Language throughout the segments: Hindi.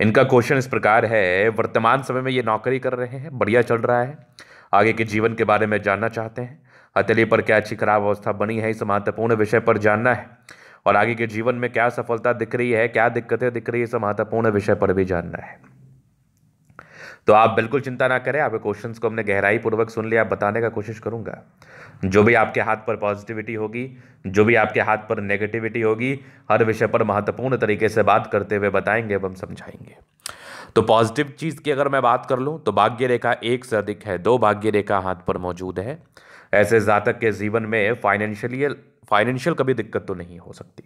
इनका क्वेश्चन इस प्रकार है वर्तमान समय में ये नौकरी कर रहे हैं बढ़िया चल रहा है आगे के जीवन के बारे में जानना चाहते हैं हथेली पर क्या अच्छी खराब अवस्था बनी है इस महत्वपूर्ण विषय पर जानना है और आगे के जीवन में क्या सफलता दिख रही है क्या दिक्कतें दिख रही है इस महत्वपूर्ण विषय पर भी जानना है तो आप बिल्कुल चिंता ना करें आपके क्वेश्चंस को हमने गहराई पूर्वक सुन लिया बताने का कोशिश करूंगा जो भी आपके हाथ पर पॉजिटिविटी होगी जो भी आपके हाथ पर नेगेटिविटी होगी हर विषय पर महत्वपूर्ण तरीके से बात करते हुए बताएंगे एवं समझाएंगे तो पॉजिटिव चीज़ की अगर मैं बात कर लूँ तो भाग्य रेखा एक से अधिक है दो भाग्य रेखा हाथ पर मौजूद है ऐसे जातक के जीवन में फाइनेंशियल फाइनेंशियल कभी दिक्कत तो नहीं हो सकती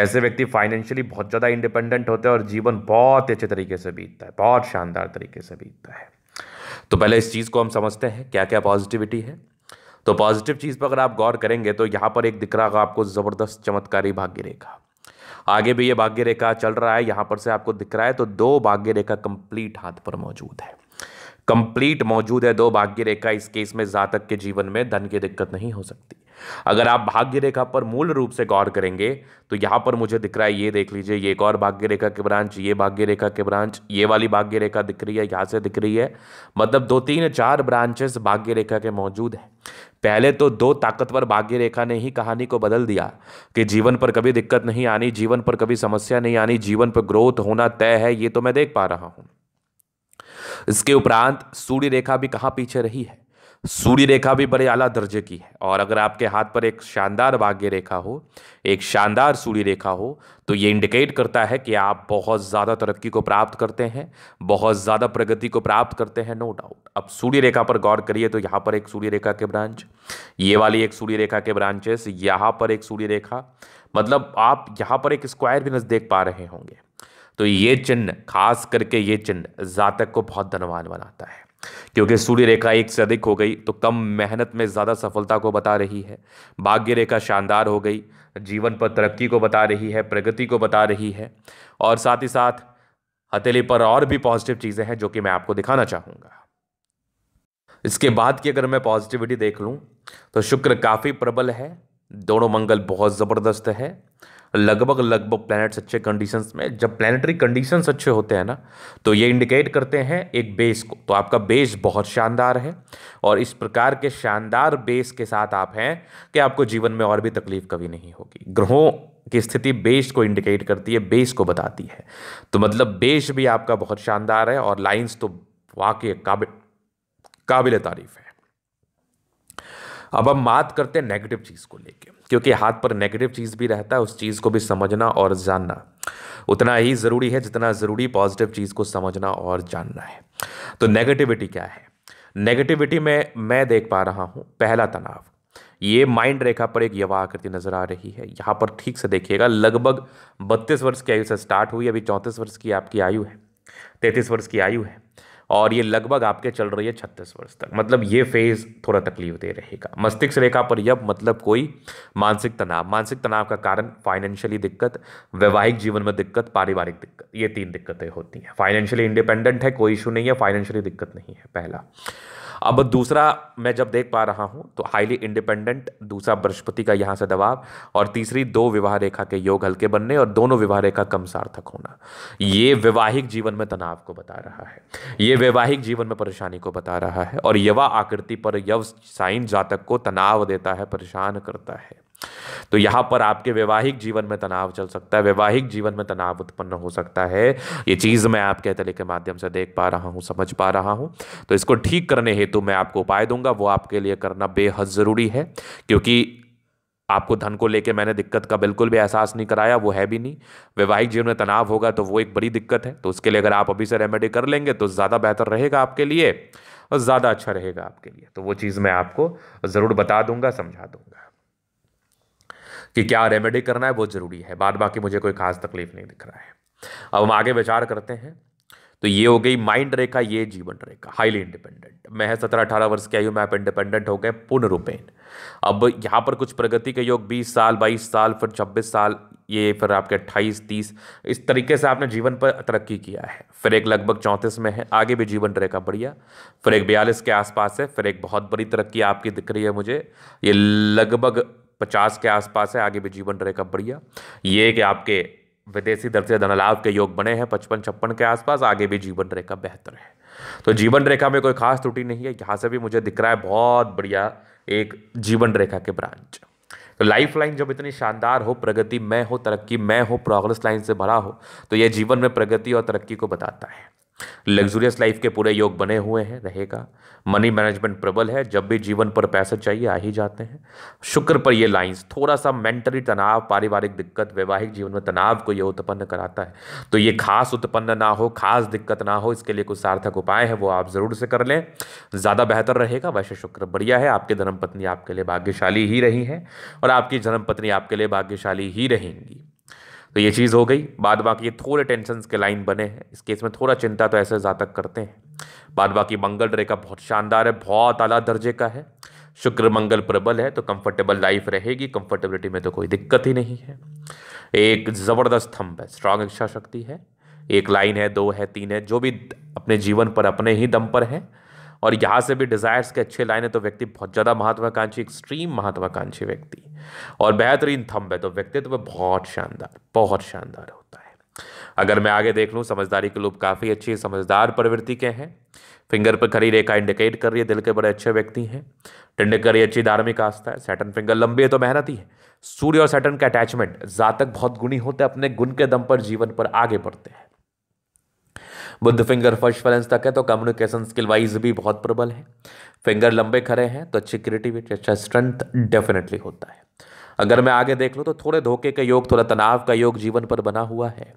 ऐसे व्यक्ति फाइनेंशियली बहुत ज़्यादा इंडिपेंडेंट होते हैं और जीवन बहुत अच्छे तरीके से बीतता है बहुत शानदार तरीके से बीतता है तो पहले इस चीज़ को हम समझते हैं क्या क्या पॉजिटिविटी है तो पॉजिटिव चीज़ पर अगर आप गौर करेंगे तो यहाँ पर एक दिख रहा होगा आपको ज़बरदस्त चमत्कारी भाग्य रेखा आगे भी ये भाग्य रेखा चल रहा है यहाँ पर से आपको दिख रहा है तो दो भाग्य रेखा कंप्लीट हाथ पर मौजूद है कंप्लीट मौजूद है दो भाग्य रेखा इस केस में जातक के जीवन में धन की दिक्कत नहीं हो सकती अगर आप भाग्य रेखा पर मूल रूप से गौर करेंगे तो यहां पर मुझे दिख रहा है ये देख लीजिए ये एक और भाग्य रेखा के ब्रांच ये भाग्य रेखा की ब्रांच ये वाली भाग्य रेखा दिख रही है यहां से दिख रही है मतलब दो तीन चार ब्रांचेस भाग्य रेखा के मौजूद हैं पहले तो दो ताकतवर भाग्य रेखा ने ही कहानी को बदल दिया कि जीवन पर कभी दिक्कत नहीं आनी जीवन पर कभी समस्या नहीं आनी जीवन पर ग्रोथ होना तय है ये तो मैं देख पा रहा हूं इसके उपरांत सूर्य रेखा भी कहां पीछे रही है सूर्य रेखा भी बड़े आला दर्जे की है और अगर आपके हाथ पर एक शानदार भाग्य रेखा हो एक शानदार सूर्य रेखा हो तो ये इंडिकेट करता है कि आप बहुत ज़्यादा तरक्की को प्राप्त करते हैं बहुत ज़्यादा प्रगति को प्राप्त करते हैं नो डाउट अब सूर्य रेखा पर गौर करिए तो यहाँ पर एक सूर्य रेखा के ब्रांच ये वाली एक सूर्य रेखा के ब्रांचेस यहाँ पर एक सूर्य रेखा मतलब आप यहाँ पर एक स्क्वायर भी नज़दीक पा रहे होंगे तो ये चिन्ह खास करके ये चिन्ह जातक को बहुत धनवान बनाता है क्योंकि सूर्य रेखा एक से अधिक हो गई तो कम मेहनत में ज़्यादा सफलता को बता रही है भाग्य रेखा शानदार हो गई जीवन पर तरक्की को बता रही है प्रगति को बता रही है और साथ ही साथ हथेली पर और भी पॉजिटिव चीज़ें हैं जो कि मैं आपको दिखाना चाहूँगा इसके बाद की अगर मैं पॉजिटिविटी देख लूँ तो शुक्र काफ़ी प्रबल है दोनों मंगल बहुत ज़बरदस्त है लगभग लगभग प्लैनेट्स अच्छे कंडीशंस में जब प्लानिटरी कंडीशंस अच्छे होते हैं ना तो ये इंडिकेट करते हैं एक बेस को तो आपका बेस बहुत शानदार है और इस प्रकार के शानदार बेस के साथ आप हैं कि आपको जीवन में और भी तकलीफ कभी नहीं होगी ग्रहों की स्थिति बेस को इंडिकेट करती है बेस को बताती है तो मतलब बेस भी आपका बहुत शानदार है और लाइन्स तो वाकई काबिल काबिल तारीफ़ है अब हम बात करते हैं नेगेटिव चीज़ को लेके क्योंकि हाथ पर नेगेटिव चीज़ भी रहता है उस चीज़ को भी समझना और जानना उतना ही ज़रूरी है जितना ज़रूरी पॉजिटिव चीज़ को समझना और जानना है तो नेगेटिविटी क्या है नेगेटिविटी में मैं देख पा रहा हूँ पहला तनाव ये माइंड रेखा पर एक यवा आकृति नजर आ रही है यहाँ पर ठीक से देखिएगा लगभग बत्तीस वर्ष की आयु से स्टार्ट हुई अभी चौंतीस वर्ष की आपकी आयु है तैंतीस वर्ष की आयु है और ये लगभग आपके चल रही है छत्तीस वर्ष तक मतलब ये फेज़ थोड़ा तकलीफ दे रहेगा मस्तिष्क रेखा पर यह मतलब कोई मानसिक तनाव मानसिक तनाव का कारण फाइनेंशियली दिक्कत वैवाहिक जीवन में दिक्कत पारिवारिक दिक्कत ये तीन दिक्कतें होती हैं फाइनेंशियली इंडिपेंडेंट है कोई इशू नहीं है फाइनेंशियली दिक्कत नहीं है पहला अब दूसरा मैं जब देख पा रहा हूँ तो हाईली इंडिपेंडेंट दूसरा बृहस्पति का यहाँ से दबाव और तीसरी दो विवाह रेखा के योग हल्के बनने और दोनों विवाह रेखा कम सार्थक होना ये वैवाहिक जीवन में तनाव को बता रहा है ये वैवाहिक जीवन में परेशानी को बता रहा है और यवा आकृति पर यव साइन जातक को तनाव देता है परेशान करता है तो यहाँ पर आपके वैवाहिक जीवन में तनाव चल सकता है वैवाहिक जीवन में तनाव उत्पन्न हो सकता है ये चीज़ मैं आपके तले के माध्यम से देख पा रहा हूँ समझ पा रहा हूँ तो इसको ठीक करने हेतु मैं आपको उपाय दूंगा वो आपके लिए करना बेहद ज़रूरी है क्योंकि आपको धन को लेके मैंने दिक्कत का बिल्कुल भी एहसास नहीं कराया वो है भी नहीं वैवाहिक जीवन में तनाव होगा तो वो एक बड़ी दिक्कत है तो उसके लिए अगर आप अभी से रेमेडी कर लेंगे तो ज़्यादा बेहतर रहेगा आपके लिए और ज़्यादा अच्छा रहेगा आपके लिए तो वो चीज़ मैं आपको ज़रूर बता दूंगा समझा दूंगा कि क्या रेमेडी करना है बहुत ज़रूरी है बाद बाकी मुझे कोई खास तकलीफ नहीं दिख रहा है अब हम आगे विचार करते हैं तो ये हो गई माइंड रेखा ये जीवन रेखा हाईली इंडिपेंडेंट मैं सत्रह अठारह वर्ष की आयु में आप इंडिपेंडेंट हो गए पूर्ण रूपेण अब यहाँ पर कुछ प्रगति के योग बीस साल बाईस साल फिर छब्बीस साल ये फिर आपके अट्ठाईस तीस इस तरीके से आपने जीवन पर तरक्की किया है फिर एक लगभग चौंतीस में है आगे भी जीवन रेखा बढ़िया फिर एक बयालीस के आसपास है फिर एक बहुत बड़ी तरक्की आपकी दिख रही है मुझे ये लगभग पचास के आसपास है आगे भी जीवन रेखा बढ़िया ये कि आपके विदेशी दर्ज से धनलाभ के योग बने हैं पचपन छप्पन के आसपास आगे भी जीवन रेखा बेहतर है तो जीवन रेखा में कोई खास त्रुटि नहीं है यहाँ से भी मुझे दिख रहा है बहुत बढ़िया एक जीवन रेखा के ब्रांच तो लाइफ लाइन जब इतनी शानदार हो प्रगति मैं हो तरक्की मैं हो प्रोग्रेस लाइन से भरा हो तो यह जीवन में प्रगति और तरक्की को बताता है लग्जूरियस लाइफ के पूरे योग बने हुए हैं रहेगा मनी मैनेजमेंट प्रबल है जब भी जीवन पर पैसे चाहिए आ ही जाते हैं शुक्र पर ये लाइंस थोड़ा सा मेंटली तनाव पारिवारिक दिक्कत वैवाहिक जीवन में तनाव को ये उत्पन्न कराता है तो ये खास उत्पन्न ना हो खास दिक्कत ना हो इसके लिए कुछ सार्थक उपाय है वो आप ज़रूर से कर लें ज़्यादा बेहतर रहेगा वैसे शुक्र बढ़िया है आपकी धर्मपत्नी आपके लिए भाग्यशाली ही रही है और आपकी धर्मपत्नी आपके लिए भाग्यशाली ही रहेंगी तो ये चीज़ हो गई बाद बाकी थोड़े टेंशन के लाइन बने हैं इस केस में थोड़ा चिंता तो ऐसे जातक करते हैं बाद बाकी मंगल रेखा बहुत शानदार है बहुत आला दर्जे का है शुक्र मंगल प्रबल है तो कंफर्टेबल लाइफ रहेगी कंफर्टेबिलिटी में तो कोई दिक्कत ही नहीं है एक ज़बरदस्त थम्ब है स्ट्रांग इच्छा शक्ति है एक लाइन है दो है तीन है जो भी अपने जीवन पर अपने ही दम पर है और यहाँ से भी डिज़ायर्स के अच्छे लाइन है तो व्यक्ति बहुत ज़्यादा महत्वाकांक्षी एक्सट्रीम महत्वाकांक्षी व्यक्ति और बेहतरीन थम्ब है तो व्यक्तित्व तो बहुत शानदार बहुत शानदार होता है अगर मैं आगे देख लूँ समझदारी के लोग काफ़ी अच्छी समझदार प्रवृत्ति के हैं फिंगर पर खड़ी रेखा इंडिकेट कर रही है दिल के बड़े अच्छे व्यक्ति हैं टिंडे करी अच्छी धार्मिक आस्था है सैटन फिंगर लंबी है तो मेहनती है सूर्य और सैटन का अटैचमेंट जातक बहुत गुणी होते हैं अपने गुण के दम पर जीवन पर आगे बढ़ते हैं बुद्ध फिंगर फर्स्ट फैलेंस तक है तो कम्युनिकेशन स्किल वाइज भी बहुत प्रबल है फिंगर लंबे खड़े हैं तो अच्छी क्रिएटिविटी अच्छा स्ट्रेंथ डेफिनेटली होता है अगर मैं आगे देख लूँ तो थोड़े धोखे का योग थोड़ा तनाव का योग जीवन पर बना हुआ है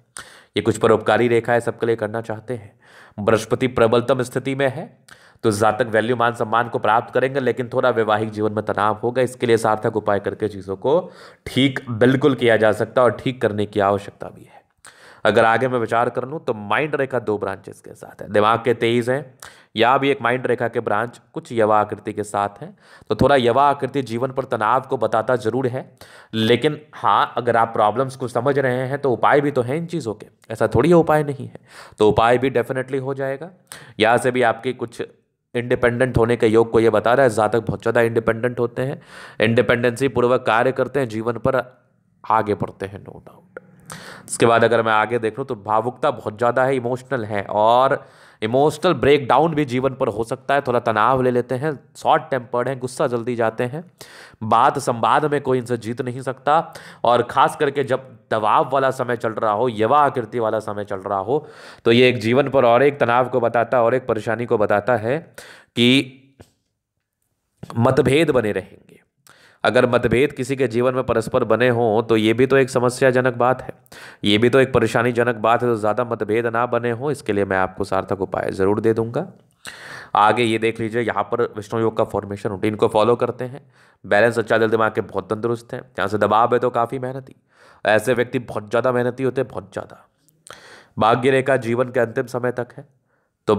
ये कुछ परोपकारी रेखा है सबके लिए करना चाहते हैं बृहस्पति प्रबलतम स्थिति में है तो जातक वैल्यू मान सम्मान को प्राप्त करेंगे लेकिन थोड़ा वैवाहिक जीवन में तनाव होगा इसके लिए सार्थक उपाय करके चीज़ों को ठीक बिल्कुल किया जा सकता है और ठीक करने की आवश्यकता भी है अगर आगे मैं विचार कर लूँ तो माइंड रेखा दो ब्रांचेस के साथ है दिमाग के तेईस हैं या भी एक माइंड रेखा के ब्रांच कुछ यवा आकृति के साथ हैं तो थोड़ा यवा आकृति जीवन पर तनाव को बताता जरूर है लेकिन हाँ अगर आप प्रॉब्लम्स को समझ रहे हैं तो उपाय भी तो हैं इन चीज़ों के ऐसा थोड़ी उपाय नहीं है तो उपाय भी डेफिनेटली हो जाएगा यहाँ से भी आपकी कुछ इंडिपेंडेंट होने के योग को ये बता रहा है जातक बहुत ज़्यादा इंडिपेंडेंट होते हैं इंडिपेंडेंसी पूर्वक कार्य करते हैं जीवन पर आगे बढ़ते हैं नो डाउट इसके बाद अगर मैं आगे देख लूँ तो भावुकता बहुत ज़्यादा है इमोशनल है और इमोशनल ब्रेकडाउन भी जीवन पर हो सकता है थोड़ा तनाव ले लेते हैं शॉर्ट टेम्पर्ड हैं गुस्सा जल्दी जाते हैं बात संवाद में कोई इनसे जीत नहीं सकता और ख़ास करके जब दबाव वाला समय चल रहा हो यवा आकृति वाला समय चल रहा हो तो ये एक जीवन पर और एक तनाव को बताता है और एक परेशानी को बताता है कि मतभेद बने रहेंगे अगर मतभेद किसी के जीवन में परस्पर बने हों तो ये भी तो एक समस्याजनक बात है ये भी तो एक परेशानीजनक बात है तो ज़्यादा मतभेद ना बने हों इसके लिए मैं आपको सार्थक उपाय ज़रूर दे दूंगा आगे ये देख लीजिए यहाँ पर विष्णु योग का फॉर्मेशन रूटीन को फॉलो करते हैं बैलेंस अच्छा दिल दिमाग के बहुत तंदुरुस्त हैं यहाँ से दबाव है तो काफ़ी मेहनती ऐसे व्यक्ति बहुत ज़्यादा मेहनती होते हैं बहुत ज़्यादा भाग्य रेखा जीवन के अंतिम समय तक है तो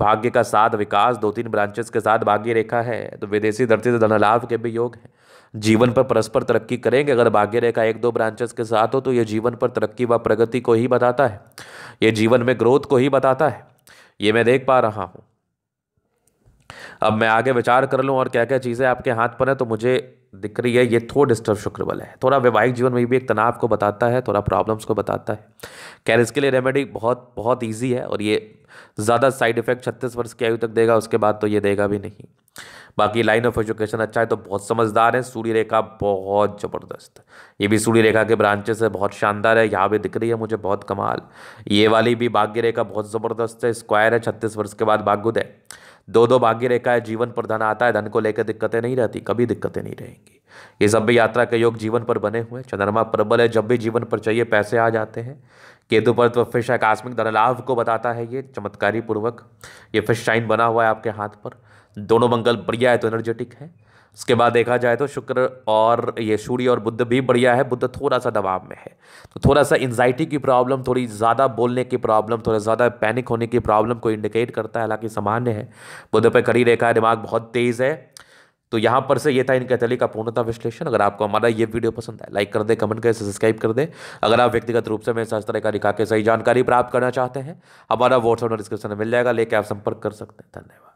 भाग्य का साथ विकास दो तीन ब्रांचेस के साथ भाग्य रेखा है तो विदेशी धरती से धन लाभ के भी योग हैं जीवन पर परस्पर तरक्की करेंगे अगर भाग्य रेखा एक दो ब्रांचेस के साथ हो तो ये जीवन पर तरक्की व प्रगति को ही बताता है ये जीवन में ग्रोथ को ही बताता है ये मैं देख पा रहा हूँ अब मैं आगे विचार कर लूँ और क्या क्या चीज़ें आपके हाथ पर है तो मुझे दिख रही है ये थोड़ा डिस्टर्ब शुक्रबल है थोड़ा वैवाहिक जीवन में भी एक तनाव को बताता है थोड़ा प्रॉब्लम्स को बताता है खैर इसके लिए रेमेडी बहुत बहुत ईजी है और ये ज़्यादा साइड इफेक्ट छत्तीस वर्ष की आयु तक देगा उसके बाद तो ये देगा भी नहीं बाकी लाइन ऑफ एजुकेशन अच्छा है तो बहुत समझदार है सूर्य रेखा बहुत ज़बरदस्त ये भी सूर्य रेखा के ब्रांचेस है बहुत शानदार है यहाँ भी दिख रही है मुझे बहुत कमाल ये वाली भी भाग्य रेखा बहुत ज़बरदस्त है स्क्वायर है छत्तीस वर्ष के बाद भाग्युद है दो दो भाग्य रेखा है जीवन पर धन आता है धन को लेकर दिक्कतें नहीं रहती कभी दिक्कतें नहीं रहेंगी ये सब भी यात्रा के योग जीवन पर बने हुए चंद्रमा प्रबल है जब भी जीवन पर चाहिए पैसे आ जाते हैं केतु पर तो फिश आकस्मिक धनलाभ को बताता है ये चमत्कारी पूर्वक ये फिश शाइन बना हुआ है आपके हाथ पर दोनों मंगल बढ़िया है तो एनर्जेटिक है उसके बाद देखा जाए तो शुक्र और ये सूर्य और बुद्ध भी बढ़िया है बुद्ध थोड़ा सा दबाव में है तो थोड़ा सा एनजाइटी की प्रॉब्लम थोड़ी ज़्यादा बोलने की प्रॉब्लम थोड़ा ज़्यादा पैनिक होने की प्रॉब्लम को इंडिकेट करता है हालांकि सामान्य है बुद्ध पर कड़ी रेखा है दिमाग बहुत तेज़ है तो यहाँ पर से ये था इन कैथली का पूर्णता विश्लेषण अगर आपको हमारा ये वीडियो पसंद है लाइक कर दे कमेंट करें सब्सक्राइब कर दे अगर आप व्यक्तिगत रूप से मेरे साथ तरह का दिखा के सही जानकारी प्राप्त करना चाहते हैं हमारा व्हाट्सअप डिस्क्रिप्शन में मिल जाएगा लेके आप संपर्क कर सकते हैं धन्यवाद